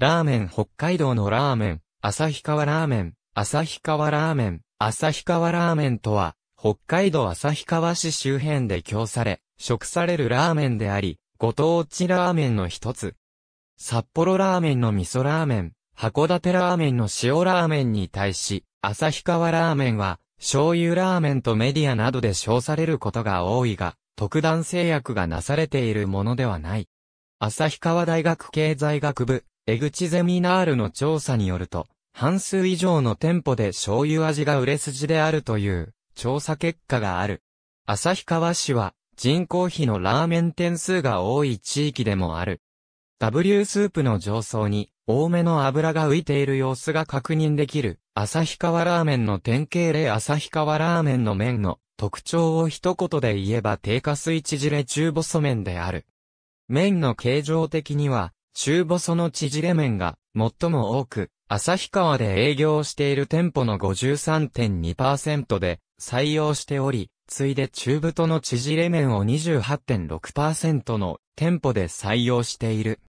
ラーメン北海道のラーメン、旭川ラーメン、旭川ラーメン、旭川ラーメンとは、北海道旭川市周辺で供され、食されるラーメンであり、ご当地ラーメンの一つ。札幌ラーメンの味噌ラーメン、函館ラーメンの塩ラーメンに対し、旭川ラーメンは、醤油ラーメンとメディアなどで称されることが多いが、特段制約がなされているものではない。旭川大学経済学部、エ口ゼミナールの調査によると、半数以上の店舗で醤油味が売れ筋であるという調査結果がある。旭川市は人口比のラーメン店数が多い地域でもある。W スープの上層に多めの油が浮いている様子が確認できる旭川ラーメンの典型例旭川ラーメンの麺の特徴を一言で言えば低下水縮れ中細麺である。麺の形状的には中細の縮れ麺が最も多く、旭川で営業している店舗の53.2%で採用しており、ついで中太の縮れ麺を28.6%の店舗で採用している。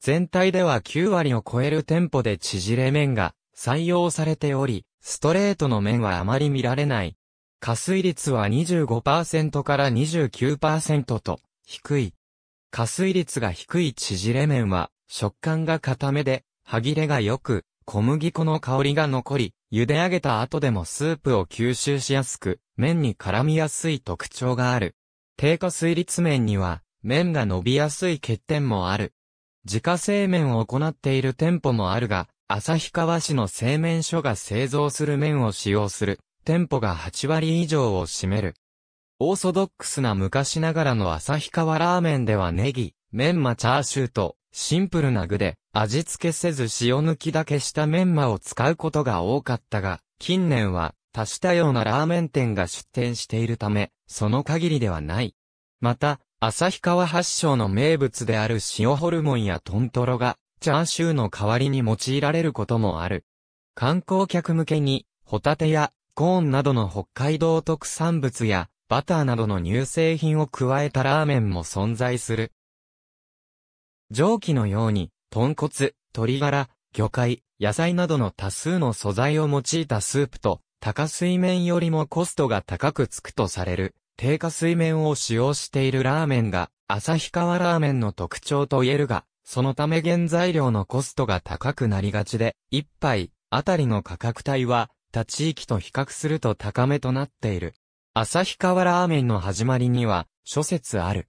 全体では9割を超える店舗で縮れ麺が採用されており、ストレートの麺はあまり見られない。加水率は25%から29%と低い。加水率が低い縮れ麺は、食感が固めで、歯切れが良く、小麦粉の香りが残り、茹で上げた後でもスープを吸収しやすく、麺に絡みやすい特徴がある。低加水率麺には、麺が伸びやすい欠点もある。自家製麺を行っている店舗もあるが、旭川市の製麺所が製造する麺を使用する店舗が8割以上を占める。オーソドックスな昔ながらの旭川ラーメンではネギ、メンマチャーシューと、シンプルな具で、味付けせず塩抜きだけしたメンマを使うことが多かったが、近年は、多種多様なラーメン店が出店しているため、その限りではない。また、旭川発祥の名物である塩ホルモンやントロが、チャーシューの代わりに用いられることもある。観光客向けに、ホタテやコーンなどの北海道特産物や、バターなどの乳製品を加えたラーメンも存在する。蒸気のように、豚骨、鶏ガラ、魚介、野菜などの多数の素材を用いたスープと、高水面よりもコストが高くつくとされる、低下水面を使用しているラーメンが、旭川ラーメンの特徴と言えるが、そのため原材料のコストが高くなりがちで、一杯あたりの価格帯は、他地域と比較すると高めとなっている。旭川ラーメンの始まりには、諸説ある。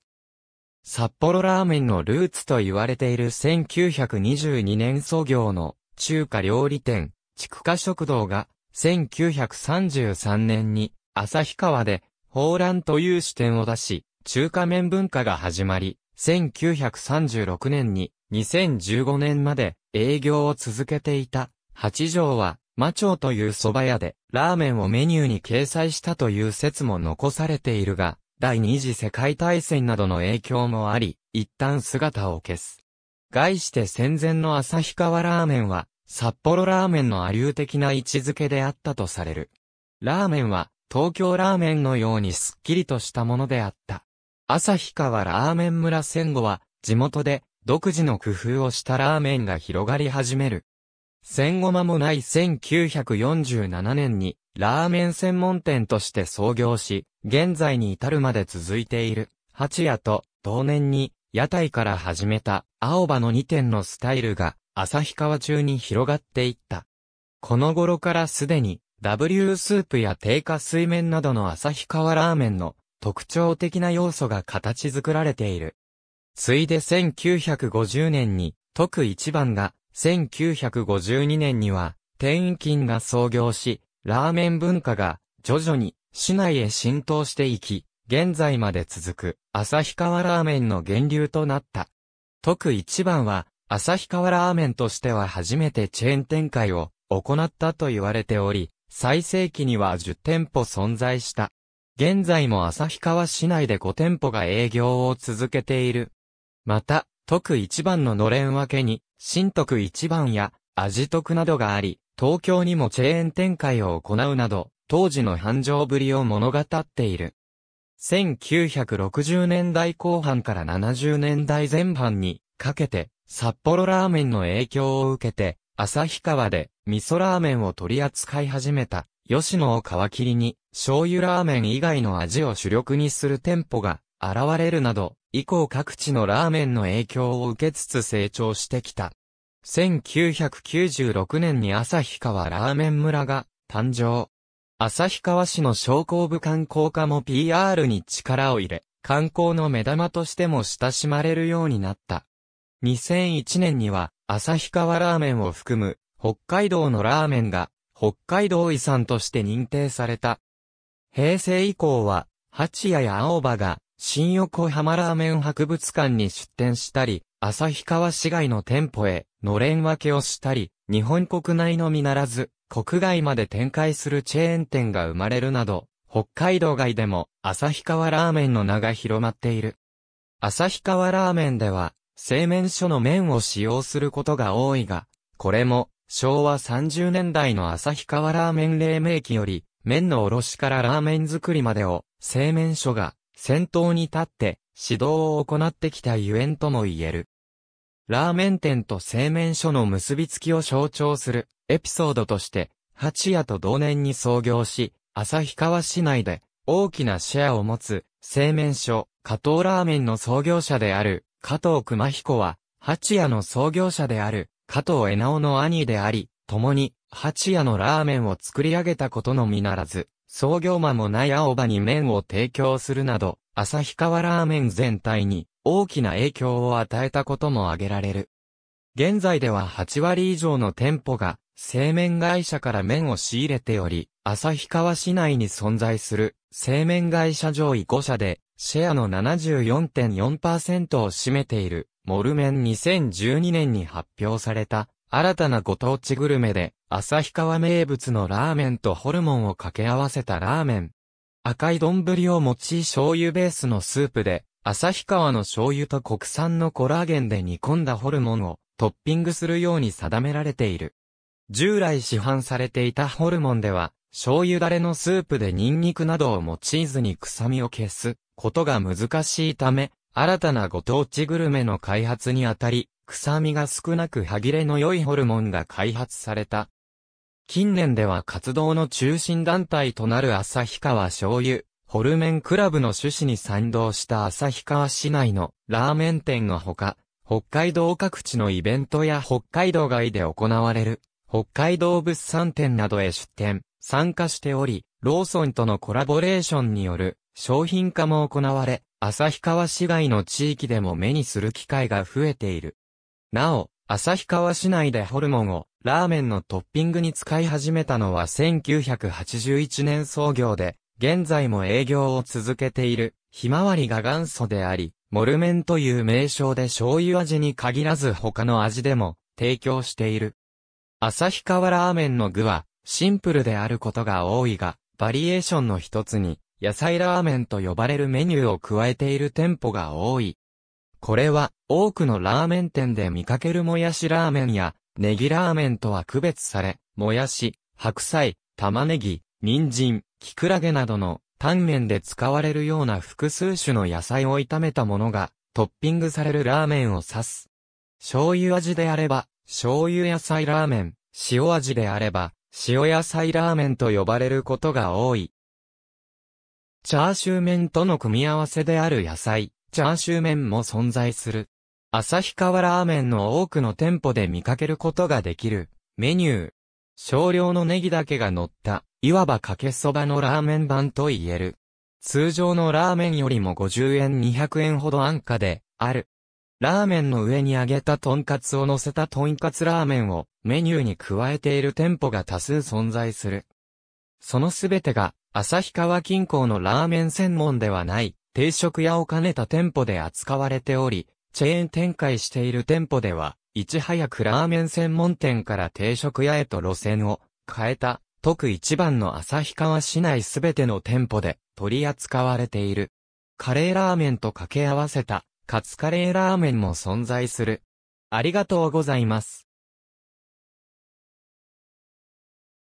札幌ラーメンのルーツと言われている1922年創業の中華料理店、畜華食堂が1933年に旭川で放卵という視点を出し、中華麺文化が始まり、1936年に2015年まで営業を続けていた八条は魔町という蕎麦屋でラーメンをメニューに掲載したという説も残されているが、第二次世界大戦などの影響もあり、一旦姿を消す。概して戦前の旭川ラーメンは、札幌ラーメンのアリュー的な位置づけであったとされる。ラーメンは、東京ラーメンのようにすっきりとしたものであった。旭川ラーメン村戦後は、地元で、独自の工夫をしたラーメンが広がり始める。戦後間もない1947年に、ラーメン専門店として創業し、現在に至るまで続いている、八夜と、同年に、屋台から始めた、青葉の2店のスタイルが、旭川中に広がっていった。この頃からすでに、W スープや低下水面などの旭川ラーメンの特徴的な要素が形作られている。ついで1950年に、特一番が1952年には、天員金が創業し、ラーメン文化が徐々に市内へ浸透していき、現在まで続く旭川ラーメンの源流となった。特一番は、旭川ラーメンとしては初めてチェーン展開を行ったと言われており、最盛期には10店舗存在した。現在も旭川市内で5店舗が営業を続けている。また、徳一番ののれん分けに、新徳一番や、味徳などがあり、東京にもチェーン展開を行うなど、当時の繁盛ぶりを物語っている。1960年代後半から70年代前半にかけて、札幌ラーメンの影響を受けて、旭川で味噌ラーメンを取り扱い始めた、吉野を皮切りに、醤油ラーメン以外の味を主力にする店舗が現れるなど、以降各地のラーメンの影響を受けつつ成長してきた。1996年に旭川ラーメン村が誕生。旭川市の商工部観光課も PR に力を入れ、観光の目玉としても親しまれるようになった。2001年には、旭川ラーメンを含む、北海道のラーメンが、北海道遺産として認定された。平成以降は、八谷や青葉が、新横浜ラーメン博物館に出展したり、旭川市街の店舗へ、のれん分けをしたり、日本国内のみならず、国外まで展開するチェーン店が生まれるなど、北海道外でも、旭川ラーメンの名が広まっている。旭川ラーメンでは、製麺所の麺を使用することが多いが、これも、昭和30年代の旭川ラーメン黎明期より、麺の卸からラーメン作りまでを、製麺所が先頭に立って指導を行ってきたゆえんとも言える。ラーメン店と製麺所の結びつきを象徴するエピソードとして、八夜と同年に創業し、旭川市内で大きなシェアを持つ製麺所、加藤ラーメンの創業者である加藤熊彦は、八夜の創業者である加藤江直の兄であり、共に八夜のラーメンを作り上げたことのみならず、創業間もない青葉に麺を提供するなど、旭川ラーメン全体に大きな影響を与えたことも挙げられる。現在では8割以上の店舗が、製麺会社から麺を仕入れており、旭川市内に存在する製麺会社上位5社で、シェアの74.4%を占めている、モルメン2012年に発表された新たなご当地グルメで、旭川名物のラーメンとホルモンを掛け合わせたラーメン。赤い丼を用い醤油ベースのスープで、旭川の醤油と国産のコラーゲンで煮込んだホルモンをトッピングするように定められている。従来市販されていたホルモンでは、醤油ダレのスープでニンニクなどを用いずに臭みを消すことが難しいため、新たなご当地グルメの開発にあたり、臭みが少なく歯切れの良いホルモンが開発された。近年では活動の中心団体となる旭川醤油、ホルメンクラブの趣旨に賛同した旭川市内のラーメン店のほか、北海道各地のイベントや北海道外で行われる、北海道物産展などへ出展、参加しており、ローソンとのコラボレーションによる商品化も行われ、旭川市外の地域でも目にする機会が増えている。なお、旭川市内でホルモンをラーメンのトッピングに使い始めたのは1981年創業で、現在も営業を続けている、ひまわりが元祖であり、モルメンという名称で醤油味に限らず他の味でも提供している。旭川ラーメンの具はシンプルであることが多いが、バリエーションの一つに野菜ラーメンと呼ばれるメニューを加えている店舗が多い。これは、多くのラーメン店で見かけるもやしラーメンや、ネギラーメンとは区別され、もやし、白菜、玉ねぎ、人参、きくらげなどの、タンメンで使われるような複数種の野菜を炒めたものが、トッピングされるラーメンを指す。醤油味であれば、醤油野菜ラーメン、塩味であれば、塩野菜ラーメンと呼ばれることが多い。チャーシュー麺との組み合わせである野菜、チャーシュー麺も存在する。旭川ラーメンの多くの店舗で見かけることができるメニュー。少量のネギだけが乗った、いわばかけそばのラーメン版と言える。通常のラーメンよりも50円200円ほど安価で、ある。ラーメンの上に揚げたトンカツを乗せたトンカツラーメンをメニューに加えている店舗が多数存在する。そのすべてが、旭川近郊のラーメン専門ではない、定食屋を兼ねた店舗で扱われており、チェーン展開している店舗では、いち早くラーメン専門店から定食屋へと路線を変えた、特一番の旭川市内すべての店舗で取り扱われている。カレーラーメンと掛け合わせた、カツカレーラーメンも存在する。ありがとうございます。